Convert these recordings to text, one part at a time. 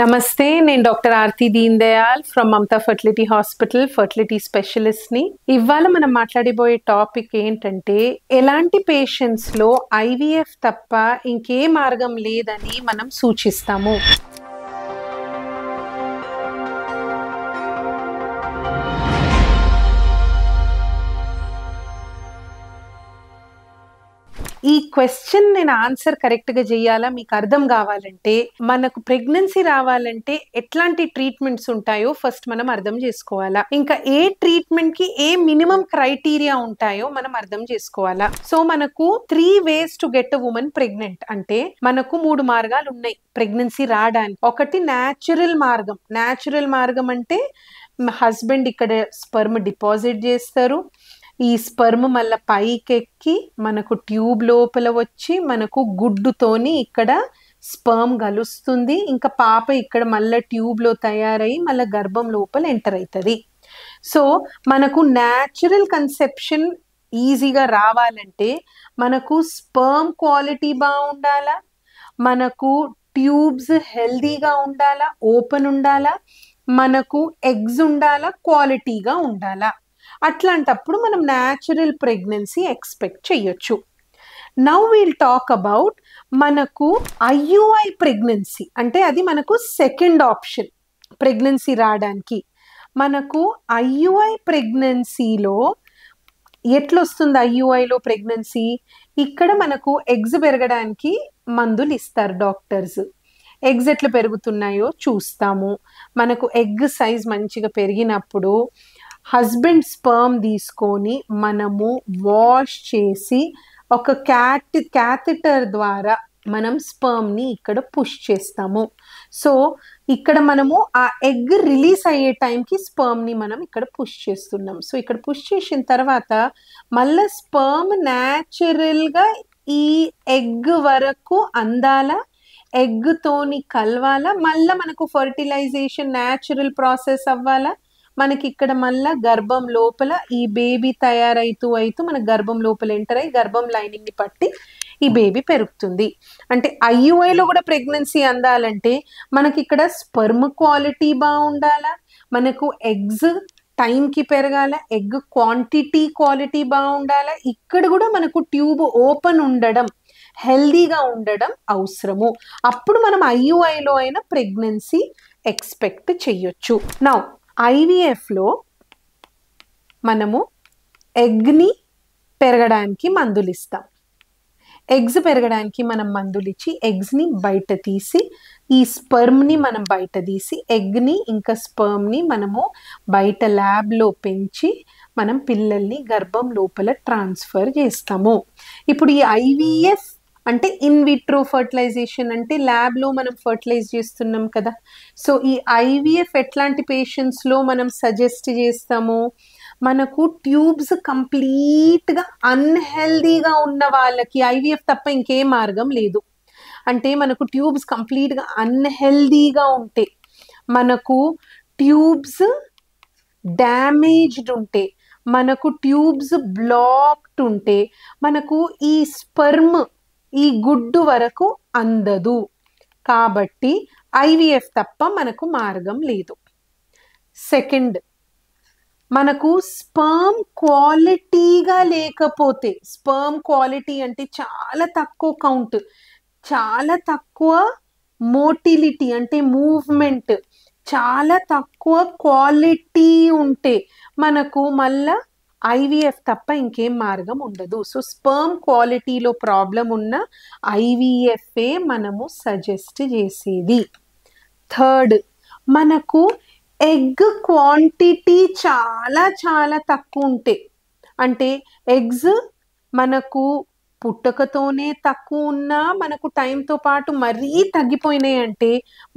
నమస్తే నేను doctor Aarti Deen Dayal from Mamata fertility hospital fertility స్పెషలిస్ట్ని ఇవాళ మనం మాట్లాడిపోయే టాపిక్ ఏంటంటే ఎలాంటి పేషెంట్స్లో ఐవీఎఫ్ తప్ప ఇంకే మార్గం లేదని మనం సూచిస్తాము క్వశ్చన్ నేను ఆన్సర్ కరెక్ట్ గా చేయాలా మీకు అర్థం కావాలంటే మనకు ప్రెగ్నెన్సీ రావాలంటే ఎట్లాంటి ట్రీట్మెంట్స్ ఉంటాయో ఫస్ట్ మనం అర్థం చేసుకోవాలా ఇంకా ఏ ట్రీట్మెంట్ కి ఏ మినిమం క్రైటీరియా ఉంటాయో మనం అర్థం చేసుకోవాలా సో మనకు three ways to get a woman pregnant అంటే మనకు మూడు మార్గాలు ఉన్నాయి ప్రెగ్నెన్సీ రావడానికి ఒకటి న్యాచురల్ మార్గం న్యాచురల్ మార్గం అంటే హస్బెండ్ ఇక్కడ స్పర్మ్ డిపాజిట్ చేస్తారు ఈ స్పర్మ్ మళ్ళీ పైకెక్కి మనకు ట్యూబ్ లోపల వచ్చి మనకు గుడ్డుతోని ఇక్కడ స్పర్మ్ కలుస్తుంది ఇంకా పాప ఇక్కడ మళ్ళీ ట్యూబ్లో తయారై మళ్ళీ గర్భం లోపల ఎంటర్ అవుతుంది సో మనకు న్యాచురల్ కన్సెప్షన్ ఈజీగా రావాలంటే మనకు స్పర్మ్ క్వాలిటీ బాగుండాలా మనకు ట్యూబ్స్ హెల్దీగా ఉండాలా ఓపెన్ ఉండాలా మనకు ఎగ్స్ ఉండాలా క్వాలిటీగా ఉండాలా అట్లాంటప్పుడు మనం న్యాచురల్ ప్రెగ్నెన్సీ ఎక్స్పెక్ట్ చేయొచ్చు నౌ వీల్ టాక్ అబౌట్ మనకు ఐయుఐ ప్రెగ్నెన్సీ అంటే అది మనకు సెకండ్ ఆప్షన్ ప్రెగ్నెన్సీ రావడానికి మనకు ఐయుఐ ప్రెగ్నెన్సీలో ఎట్లొస్తుంది ఐయుఐలో ప్రెగ్నెన్సీ ఇక్కడ మనకు ఎగ్స్ పెరగడానికి మందులు ఇస్తారు డాక్టర్స్ ఎగ్స్ ఎట్లా పెరుగుతున్నాయో చూస్తాము మనకు ఎగ్ సైజ్ మంచిగా పెరిగినప్పుడు హస్బెండ్ స్పర్మ్ తీసుకొని మనము వాష్ చేసి ఒక క్యాట్ క్యాథిటర్ ద్వారా మనం స్పర్మ్ని ఇక్కడ పుష్ చేస్తాము సో ఇక్కడ మనము ఆ ఎగ్ రిలీజ్ అయ్యే టైంకి స్పర్మ్ని మనం ఇక్కడ పుష్ చేస్తున్నాం సో ఇక్కడ పుష్ చేసిన తర్వాత మళ్ళీ స్పర్మ్ న్యాచురల్గా ఈ ఎగ్ వరకు అందాల ఎగ్తోని కలవాలా మళ్ళీ మనకు ఫర్టిలైజేషన్ న్యాచురల్ ప్రాసెస్ అవ్వాలా మనకి ఇక్కడ మళ్ళా గర్భం లోపల ఈ బేబీ తయారైతూ అవుతూ మన గర్భం లోపల ఎంటర్ అయ్యి గర్భం లైనింగ్ని పట్టి ఈ బేబీ పెరుగుతుంది అంటే ఐయుఐలో కూడా ప్రెగ్నెన్సీ అందాలంటే మనకి ఇక్కడ స్పర్మ్ క్వాలిటీ బాగుండాలా మనకు ఎగ్స్ టైంకి పెరగాల ఎగ్ క్వాంటిటీ క్వాలిటీ బాగుండాల ఇక్కడ కూడా మనకు ట్యూబ్ ఓపెన్ ఉండడం హెల్దీగా ఉండడం అవసరము అప్పుడు మనం ఐయుఐలో అయినా ప్రెగ్నెన్సీ ఎక్స్పెక్ట్ చెయ్యొచ్చు నా ఐవీఎఫ్లో మనము ఎగ్ని పెరగడానికి మందులు ఇస్తాం ఎగ్స్ పెరగడానికి మనం మందులు ఇచ్చి ఎగ్స్ని బయట తీసి ఈ స్పర్మ్ని మనం బయట తీసి ఎగ్ని ఇంకా స్పర్మ్ని మనము బయట ల్యాబ్లో పెంచి మనం పిల్లల్ని గర్భం లోపల ట్రాన్స్ఫర్ చేస్తాము ఇప్పుడు ఈ ఐవీఎఫ్ అంటే ఇన్ విట్రో ఫర్టిలైజేషన్ అంటే ల్యాబ్లో మనం ఫర్టిలైజ్ చేస్తున్నాం కదా సో ఈ ఐవీఎఫ్ ఎట్లాంటి పేషెంట్స్లో మనం సజెస్ట్ చేస్తామో మనకు ట్యూబ్స్ కంప్లీట్గా అన్హెల్దీగా ఉన్న వాళ్ళకి ఐవీఎఫ్ తప్ప ఇంకే మార్గం లేదు అంటే మనకు ట్యూబ్స్ కంప్లీట్గా అన్హెల్దీగా ఉంటే మనకు ట్యూబ్స్ డ్యామేజ్డ్ ఉంటే మనకు ట్యూబ్స్ బ్లాక్డ్ ఉంటే మనకు ఈ స్పర్మ్ ఈ గుడ్డు వరకు అందదు కాబట్టి ఐవిఎఫ్ తప్ప మనకు మార్గం లేదు సెకండ్ మనకు స్పర్మ్ క్వాలిటీగా లేకపోతే స్పర్మ్ క్వాలిటీ అంటే చాలా తక్కువ కౌంట్ చాలా తక్కువ మోటిలిటీ అంటే మూవ్మెంట్ చాలా తక్కువ క్వాలిటీ ఉంటే మనకు మళ్ళా ఐవీఎఫ్ తప్ప ఇంకేం మార్గం ఉండదు సో స్పర్మ్ క్వాలిటీలో ప్రాబ్లం ఉన్న ఐవీఎఫ్ఏ మనము సజెస్ట్ చేసేది థర్డ్ మనకు ఎగ్ క్వాంటిటీ చాలా చాలా తక్కువ ఉంటే అంటే ఎగ్స్ మనకు పుట్టకతోనే తక్కువ ఉన్నా మనకు టైంతో పాటు మరీ తగ్గిపోయినాయి అంటే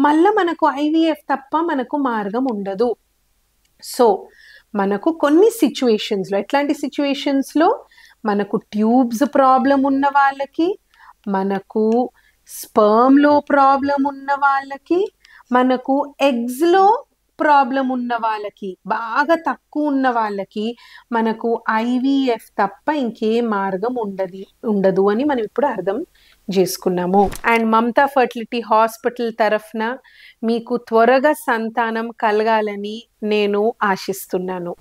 మళ్ళీ మనకు ఐవీఎఫ్ తప్ప మనకు మార్గం ఉండదు సో మనకు కొన్ని సిచ్యువేషన్స్లో ఎట్లాంటి సిచ్యువేషన్స్లో మనకు ట్యూబ్స్ ప్రాబ్లం ఉన్న వాళ్ళకి మనకు స్పర్మ్లో ప్రాబ్లం ఉన్న వాళ్ళకి మనకు ఎగ్స్లో ప్రాబ్లం ఉన్న వాళ్ళకి బాగా తక్కువ ఉన్న వాళ్ళకి మనకు ఐవీఎఫ్ తప్ప ఇంకే మార్గం ఉండదు ఉండదు అని మనం ఇప్పుడు అర్థం చేసుకున్నాము అండ్ మమతా ఫర్టిలిటీ హాస్పిటల్ తరఫున మీకు త్వరగా సంతానం కలగాలని నేను ఆశిస్తున్నాను